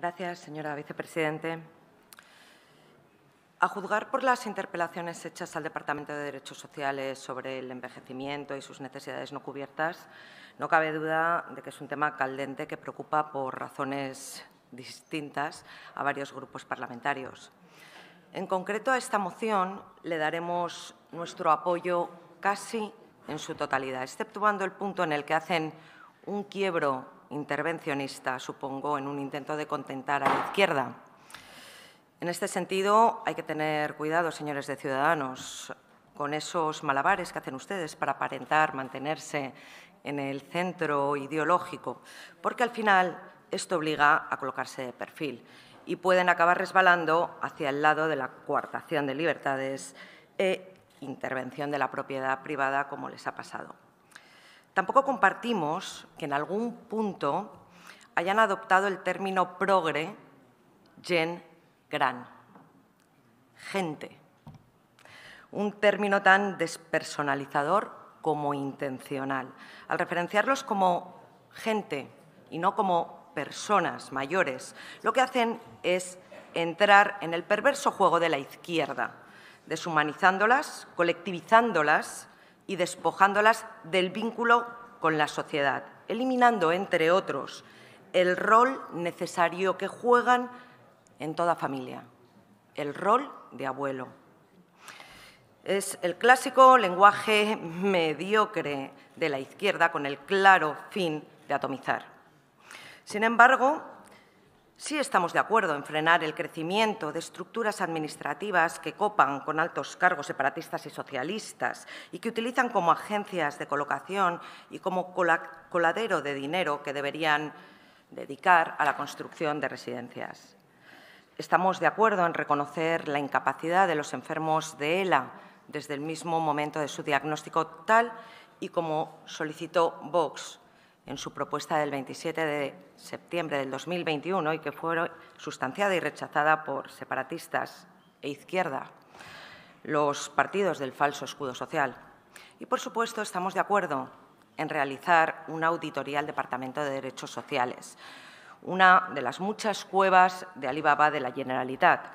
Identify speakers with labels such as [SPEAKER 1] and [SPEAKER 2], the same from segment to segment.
[SPEAKER 1] Gracias, señora vicepresidente. A juzgar por las interpelaciones hechas al Departamento de Derechos Sociales sobre el envejecimiento y sus necesidades no cubiertas, no cabe duda de que es un tema caldente que preocupa por razones distintas a varios grupos parlamentarios. En concreto, a esta moción le daremos nuestro apoyo casi en su totalidad, exceptuando el punto en el que hacen un quiebro intervencionista, supongo, en un intento de contentar a la izquierda. En este sentido, hay que tener cuidado, señores de Ciudadanos, con esos malabares que hacen ustedes para aparentar mantenerse en el centro ideológico, porque al final esto obliga a colocarse de perfil y pueden acabar resbalando hacia el lado de la coartación de libertades e intervención de la propiedad privada, como les ha pasado. Tampoco compartimos que en algún punto hayan adoptado el término progre, gen, gran, gente. Un término tan despersonalizador como intencional, al referenciarlos como gente y no como personas mayores, lo que hacen es entrar en el perverso juego de la izquierda, deshumanizándolas, colectivizándolas y despojándolas del vínculo con la sociedad, eliminando, entre otros, el rol necesario que juegan en toda familia, el rol de abuelo. Es el clásico lenguaje mediocre de la izquierda con el claro fin de atomizar. Sin embargo, Sí estamos de acuerdo en frenar el crecimiento de estructuras administrativas que copan con altos cargos separatistas y socialistas y que utilizan como agencias de colocación y como coladero de dinero que deberían dedicar a la construcción de residencias. Estamos de acuerdo en reconocer la incapacidad de los enfermos de ELA desde el mismo momento de su diagnóstico tal y como solicitó Vox en su propuesta del 27 de septiembre del 2021 y que fue sustanciada y rechazada por separatistas e izquierda, los partidos del falso escudo social. Y, por supuesto, estamos de acuerdo en realizar una auditoría al Departamento de Derechos Sociales, una de las muchas cuevas de Alibaba de la Generalitat,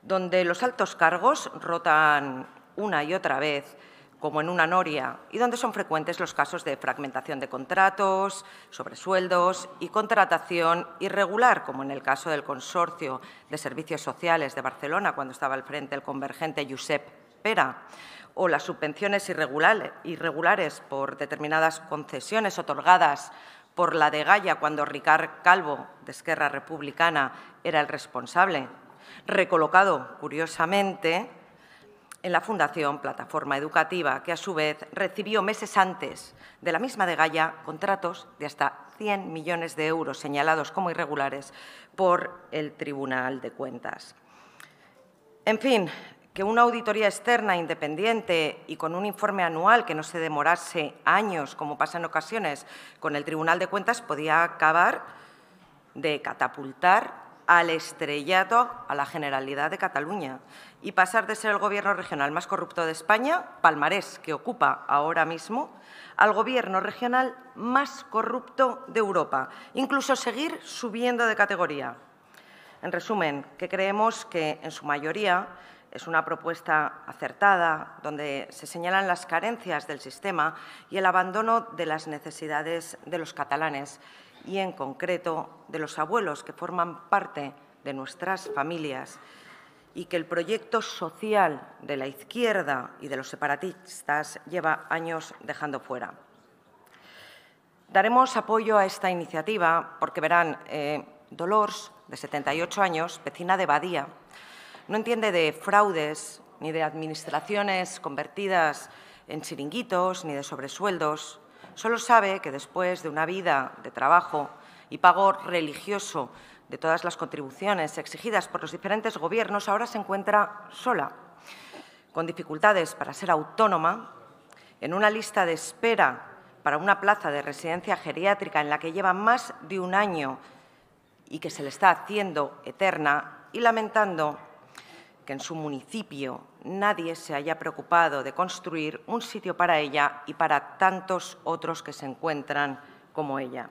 [SPEAKER 1] donde los altos cargos rotan una y otra vez como en una noria, y donde son frecuentes los casos de fragmentación de contratos, sobresueldos y contratación irregular, como en el caso del Consorcio de Servicios Sociales de Barcelona, cuando estaba al frente el convergente Josep Pera, o las subvenciones irregulares por determinadas concesiones otorgadas por la de Gaia cuando Ricard Calvo, de Esquerra Republicana, era el responsable, recolocado, curiosamente, en la Fundación Plataforma Educativa, que a su vez recibió meses antes de la misma de Galla contratos de hasta 100 millones de euros señalados como irregulares por el Tribunal de Cuentas. En fin, que una auditoría externa independiente y con un informe anual que no se demorase años, como pasa en ocasiones con el Tribunal de Cuentas, podía acabar de catapultar al estrellato, a la Generalidad de Cataluña, y pasar de ser el gobierno regional más corrupto de España, palmarés que ocupa ahora mismo, al gobierno regional más corrupto de Europa, incluso seguir subiendo de categoría. En resumen, que creemos que en su mayoría es una propuesta acertada, donde se señalan las carencias del sistema y el abandono de las necesidades de los catalanes y en concreto de los abuelos que forman parte de nuestras familias y que el proyecto social de la izquierda y de los separatistas lleva años dejando fuera. Daremos apoyo a esta iniciativa porque verán, eh, Dolores, de 78 años, vecina de Badía, no entiende de fraudes ni de administraciones convertidas en chiringuitos ni de sobresueldos solo sabe que después de una vida de trabajo y pago religioso de todas las contribuciones exigidas por los diferentes gobiernos, ahora se encuentra sola, con dificultades para ser autónoma, en una lista de espera para una plaza de residencia geriátrica en la que lleva más de un año y que se le está haciendo eterna y lamentando que en su municipio nadie se haya preocupado de construir un sitio para ella y para tantos otros que se encuentran como ella.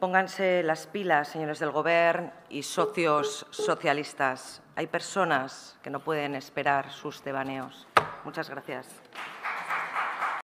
[SPEAKER 1] Pónganse las pilas, señores del Gobierno y socios socialistas. Hay personas que no pueden esperar sus devaneos. Muchas gracias.